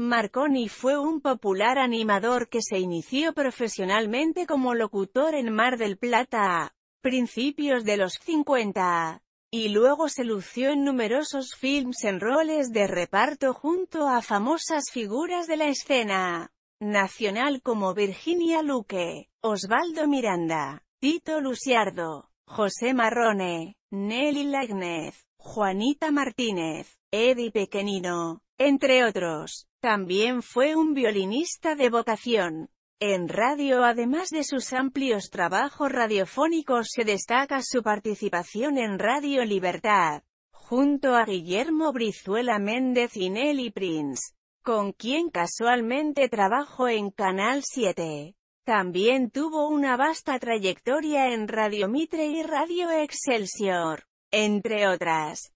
Marconi fue un popular animador que se inició profesionalmente como locutor en Mar del Plata a principios de los 50, y luego se lució en numerosos films en roles de reparto junto a famosas figuras de la escena nacional como Virginia Luque, Osvaldo Miranda, Tito Luciardo, José Marrone, Nelly Lagnez, Juanita Martínez, Eddie Pequenino, entre otros. También fue un violinista de vocación. En radio además de sus amplios trabajos radiofónicos se destaca su participación en Radio Libertad, junto a Guillermo Brizuela Méndez y Nelly Prince, con quien casualmente trabajó en Canal 7. También tuvo una vasta trayectoria en Radio Mitre y Radio Excelsior, entre otras.